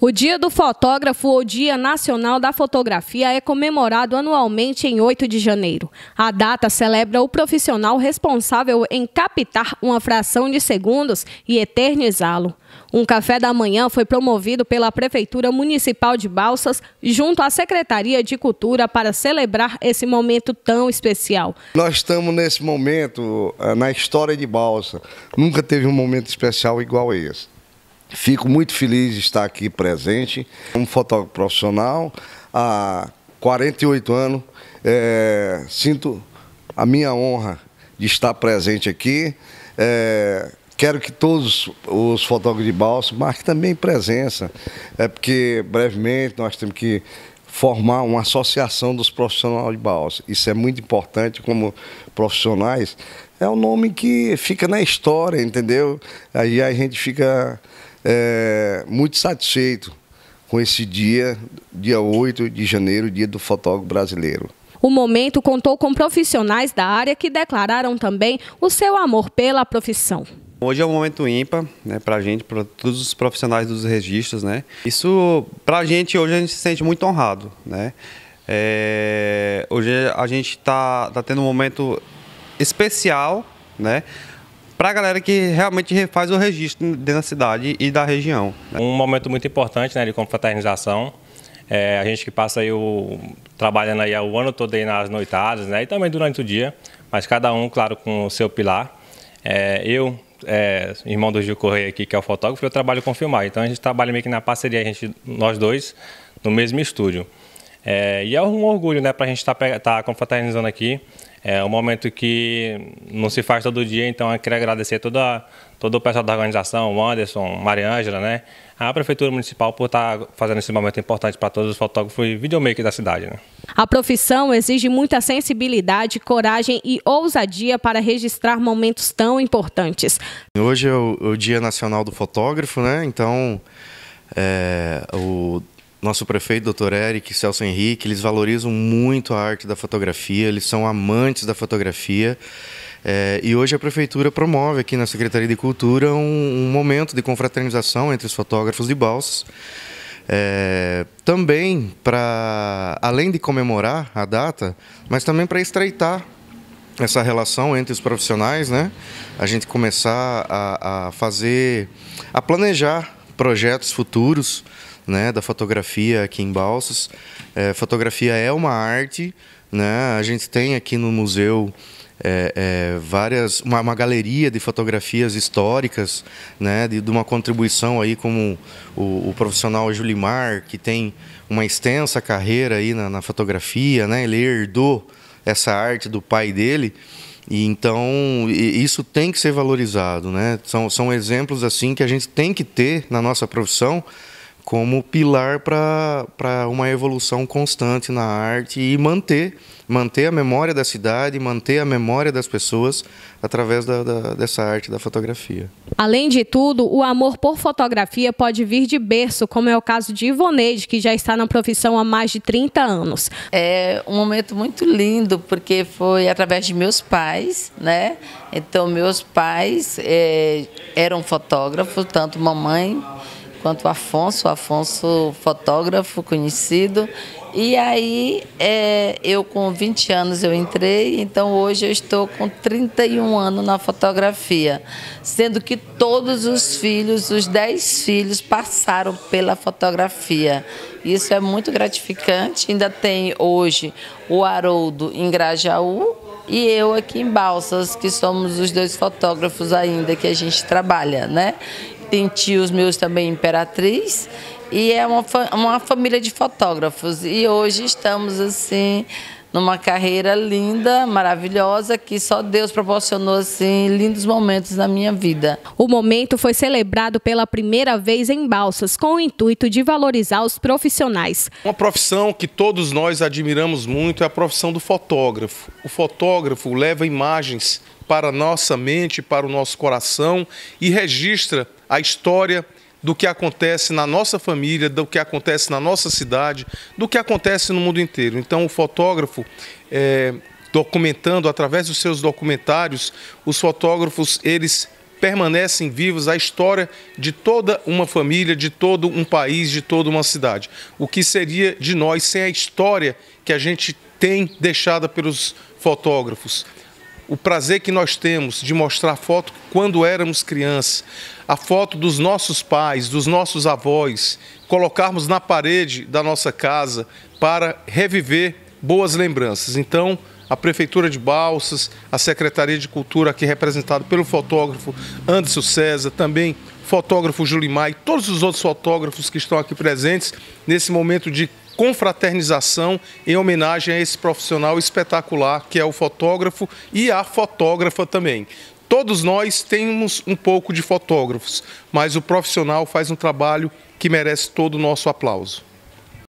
O Dia do Fotógrafo ou Dia Nacional da Fotografia é comemorado anualmente em 8 de janeiro. A data celebra o profissional responsável em captar uma fração de segundos e eternizá-lo. Um café da manhã foi promovido pela Prefeitura Municipal de Balsas junto à Secretaria de Cultura para celebrar esse momento tão especial. Nós estamos nesse momento eh, na história de Balsa. Nunca teve um momento especial igual a esse. Fico muito feliz de estar aqui presente. Um fotógrafo profissional há 48 anos. É, sinto a minha honra de estar presente aqui. É, quero que todos os fotógrafos de balsa marquem também presença, é porque brevemente nós temos que formar uma associação dos profissionais de balsa. Isso é muito importante como profissionais. É um nome que fica na história, entendeu? Aí a gente fica é, muito satisfeito com esse dia, dia 8 de janeiro, dia do fotógrafo brasileiro. O momento contou com profissionais da área que declararam também o seu amor pela profissão. Hoje é um momento ímpar né, para a gente, para todos os profissionais dos registros. Né? Isso, para a gente, hoje a gente se sente muito honrado. Né? É, hoje a gente está tá tendo um momento especial, né? para a galera que realmente refaz o registro dentro da cidade e da região. Né? Um momento muito importante né, de confraternização. É, a gente que passa aí o, trabalhando aí o ano todo aí nas noitadas né, e também durante o dia, mas cada um, claro, com o seu pilar. É, eu, é, irmão do Gil Correia aqui, que é o fotógrafo, eu trabalho com filmar Então a gente trabalha meio que na parceria, a gente, nós dois, no mesmo estúdio. É, e é um orgulho né, para a gente estar tá, tá confraternizando aqui, é um momento que não se faz todo dia, então eu queria agradecer toda, todo o pessoal da organização, o Anderson, Maria Ângela, né? A Prefeitura Municipal por estar tá fazendo esse momento importante para todos os fotógrafos e videomakers da cidade, né? A profissão exige muita sensibilidade, coragem e ousadia para registrar momentos tão importantes. Hoje é o, o Dia Nacional do Fotógrafo, né? Então, é, o nosso prefeito, Dr. Eric, Celso Henrique, eles valorizam muito a arte da fotografia, eles são amantes da fotografia. É, e hoje a prefeitura promove aqui na Secretaria de Cultura um, um momento de confraternização entre os fotógrafos de Balsas. É, também para, além de comemorar a data, mas também para estreitar essa relação entre os profissionais, né? A gente começar a, a fazer, a planejar projetos futuros né, da fotografia aqui em Balsas. É, fotografia é uma arte, né? A gente tem aqui no museu é, é, várias uma, uma, galeria de fotografias históricas né de, de uma contribuição aí como o, o, profissional Julimar que tem uma extensa carreira aí na, na, fotografia né ele herdou essa arte do pai dele e então isso tem que ser valorizado né são, são exemplos assim que a gente tem que ter na nossa profissão como pilar para uma evolução constante na arte e manter, manter a memória da cidade, manter a memória das pessoas através da, da, dessa arte da fotografia. Além de tudo, o amor por fotografia pode vir de berço, como é o caso de Ivoneide, que já está na profissão há mais de 30 anos. É um momento muito lindo, porque foi através de meus pais, né? Então, meus pais é, eram fotógrafos, tanto mamãe quanto Afonso, Afonso fotógrafo conhecido. E aí é, eu com 20 anos eu entrei, então hoje eu estou com 31 anos na fotografia, sendo que todos os filhos, os 10 filhos passaram pela fotografia. Isso é muito gratificante. Ainda tem hoje o Haroldo em Grajaú, e eu aqui em Balsas, que somos os dois fotógrafos ainda que a gente trabalha, né? tem tios meus também Imperatriz e é uma, uma família de fotógrafos. E hoje estamos assim numa carreira linda, maravilhosa, que só Deus proporcionou assim lindos momentos na minha vida. O momento foi celebrado pela primeira vez em Balsas, com o intuito de valorizar os profissionais. Uma profissão que todos nós admiramos muito é a profissão do fotógrafo. O fotógrafo leva imagens para nossa mente, para o nosso coração e registra a história do que acontece na nossa família, do que acontece na nossa cidade, do que acontece no mundo inteiro. Então, o fotógrafo, é, documentando através dos seus documentários, os fotógrafos eles permanecem vivos a história de toda uma família, de todo um país, de toda uma cidade. O que seria de nós sem a história que a gente tem deixada pelos fotógrafos? o prazer que nós temos de mostrar foto quando éramos crianças, a foto dos nossos pais, dos nossos avós, colocarmos na parede da nossa casa para reviver boas lembranças. Então, a Prefeitura de Balsas, a Secretaria de Cultura, aqui representada pelo fotógrafo Anderson César, também fotógrafo Julimar e todos os outros fotógrafos que estão aqui presentes nesse momento de confraternização em homenagem a esse profissional espetacular que é o fotógrafo e a fotógrafa também. Todos nós temos um pouco de fotógrafos, mas o profissional faz um trabalho que merece todo o nosso aplauso.